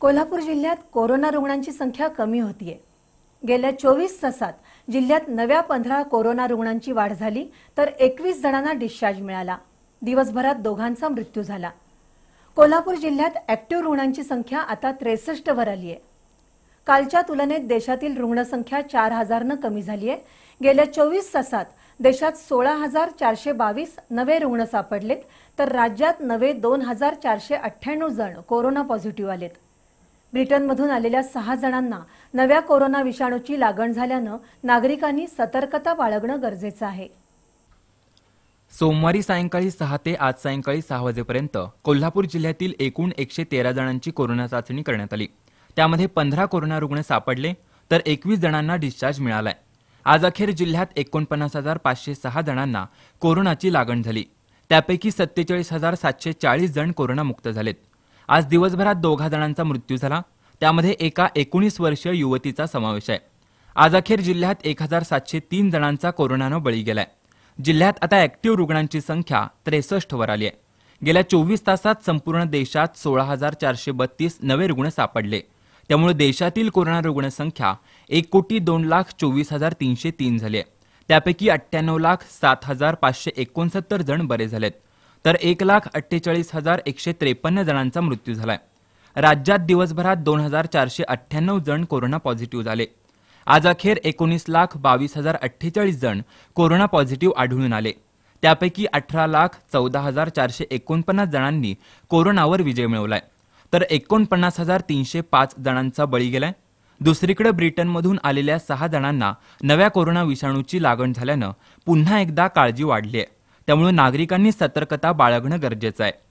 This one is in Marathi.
कोल्हापूर जिल्ह्यात कोरोना रुग्णांची संख्या कमी होतीये गेल्या चोवीस तासात जिल्ह्यात नव्या पंधरा कोरोना रुग्णांची वाढ झाली तर एकवीस जणांना डिस्चार्ज मिळाला दिवसभरात दोघांचा मृत्यू झाला कोल्हापूर जिल्ह्यात ॲक्टिव्ह रुग्णांची संख्या आता त्रेसष्टवर आली आहे कालच्या तुलनेत देशातील रुग्णसंख्या चार हजारनं कमी झाली आहे गेल्या चोवीस तासात देशात सोळा हजार चारशे बावीस नवे रुग्ण सापडलेत तर राज्यात नवे दोन हजार चारशे अठ्ठ्याण्णव जण कोरोना पॉझिटिव्ह आलेत ब्रिटनमधून आलेल्या सहा जणांना नव्या कोरोना विषाणूची लागण झाल्यानं नागरिकांनी सतर्कता बाळगणं गरजेचं आहे सोमवारी सायंकाळी सहा ते आज सायंकाळी सहा वाजेपर्यंत कोल्हापूर जिल्ह्यातील एकूण एकशे तेरा जणांची कोरोना चाचणी करण्यात आली त्यामध्ये पंधरा कोरोना रुग्ण सापडले तर एकवीस जणांना डिस्चार्ज मिळालाय आज अखेर जिल्ह्यात एकोणपन्नास हजार पाचशे सहा जणांना कोरोनाची लागण झाली त्यापैकी सत्तेचाळीस हजार सातशे चाळीस जण कोरोनामुक्त झालेत आज दिवसभरात दोघा जणांचा मृत्यू झाला त्यामध्ये एका एकोणीस वर्षीय युवतीचा समावेश आहे आज अखेर जिल्ह्यात एक हजार सातशे तीन जणांचा कोरोनानं बळी गेलाय जिल्ह्यात आता ऍक्टिव्ह रुग्णांची संख्या त्रेसष्ट वर आली आहे गेल्या चोवीस तासात संपूर्ण देशात सोळा हजार चारशे बत्तीस नवे रुग्ण सापडले त्यामुळे देशातील कोरोना रुग्णसंख्या एक कोटी दोन लाख चोवीस हजार तीनशे तीन झाली आहे त्यापैकी अठ्ठ्याण्णव लाख सात हजार पाचशे एकोणसत्तर जण बरे झालेत तर एक लाख अठ्ठेचाळीस हजार एकशे त्रेपन्न जणांचा मृत्यू झाला आहे राज्यात दिवसभरात दोन हजार चारशे अठ्ठ्याण्णव जण कोरोना पॉझिटिव्ह झाले आज अखेर एकोणीस लाख बावीस हजार अठ्ठेचाळीस जण कोरोना पॉझिटिव्ह आढळून आले त्यापैकी अठरा लाख चौदा हजार चारशे एकोणपन्नास जणांनी कोरोनावर विजय मिळवलाय तर एकोणपन्नास हजार तीनशे पाच जणांचा बळी गेलाय दुसरीकडे ब्रिटनमधून आलेल्या सहा जणांना नव्या कोरोना विषाणूची लागण झाल्यानं पुन्हा एकदा काळजी वाढली आहे त्यामुळे नागरिकांनी सतर्कता बाळगणं गरजेचं आहे